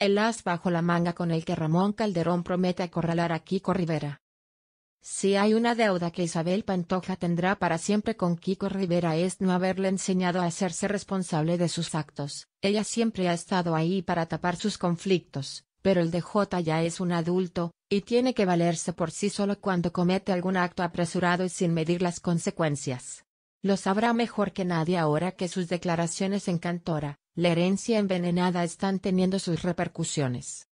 El as bajo la manga con el que Ramón Calderón promete acorralar a Kiko Rivera. Si hay una deuda que Isabel Pantoja tendrá para siempre con Kiko Rivera es no haberle enseñado a hacerse responsable de sus actos. Ella siempre ha estado ahí para tapar sus conflictos, pero el de DJ ya es un adulto, y tiene que valerse por sí solo cuando comete algún acto apresurado y sin medir las consecuencias. Lo sabrá mejor que nadie ahora que sus declaraciones en Cantora, la herencia envenenada están teniendo sus repercusiones.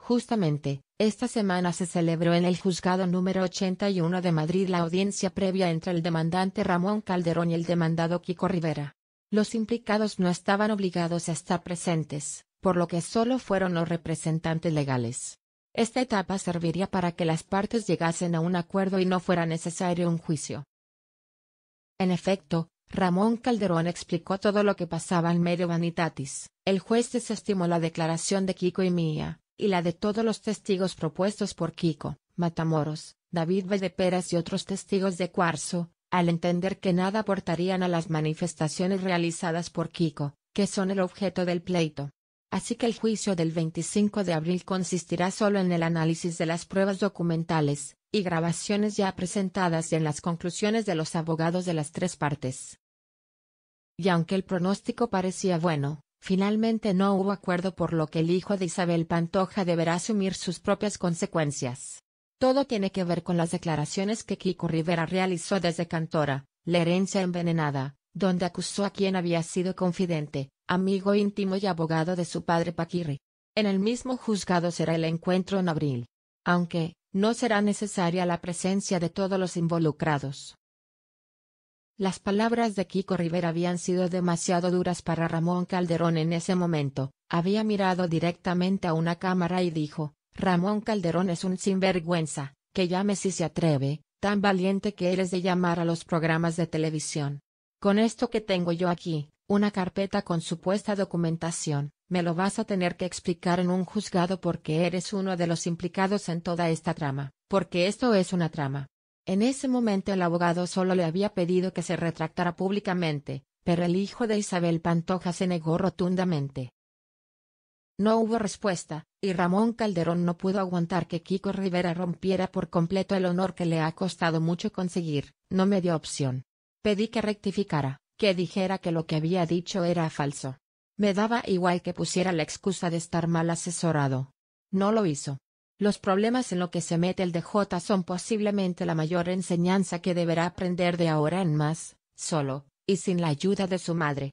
Justamente, esta semana se celebró en el juzgado número 81 de Madrid la audiencia previa entre el demandante Ramón Calderón y el demandado Kiko Rivera. Los implicados no estaban obligados a estar presentes, por lo que solo fueron los representantes legales. Esta etapa serviría para que las partes llegasen a un acuerdo y no fuera necesario un juicio. En efecto, Ramón Calderón explicó todo lo que pasaba en Medio Vanitatis. El juez desestimó la declaración de Kiko y Mía, y la de todos los testigos propuestos por Kiko, Matamoros, David Peras y otros testigos de Cuarzo, al entender que nada aportarían a las manifestaciones realizadas por Kiko, que son el objeto del pleito. Así que el juicio del 25 de abril consistirá solo en el análisis de las pruebas documentales y grabaciones ya presentadas y en las conclusiones de los abogados de las tres partes. Y aunque el pronóstico parecía bueno, finalmente no hubo acuerdo por lo que el hijo de Isabel Pantoja deberá asumir sus propias consecuencias. Todo tiene que ver con las declaraciones que Kiko Rivera realizó desde Cantora, la herencia envenenada, donde acusó a quien había sido confidente, amigo íntimo y abogado de su padre Paquirri. En el mismo juzgado será el encuentro en abril, aunque, no será necesaria la presencia de todos los involucrados. Las palabras de Kiko Rivera habían sido demasiado duras para Ramón Calderón en ese momento, había mirado directamente a una cámara y dijo, Ramón Calderón es un sinvergüenza, que llame si se atreve, tan valiente que eres de llamar a los programas de televisión. Con esto que tengo yo aquí, una carpeta con supuesta documentación, me lo vas a tener que explicar en un juzgado porque eres uno de los implicados en toda esta trama, porque esto es una trama. En ese momento el abogado solo le había pedido que se retractara públicamente, pero el hijo de Isabel Pantoja se negó rotundamente. No hubo respuesta, y Ramón Calderón no pudo aguantar que Kiko Rivera rompiera por completo el honor que le ha costado mucho conseguir, no me dio opción. Pedí que rectificara, que dijera que lo que había dicho era falso. Me daba igual que pusiera la excusa de estar mal asesorado. No lo hizo. Los problemas en los que se mete el DJ son posiblemente la mayor enseñanza que deberá aprender de ahora en más, solo, y sin la ayuda de su madre.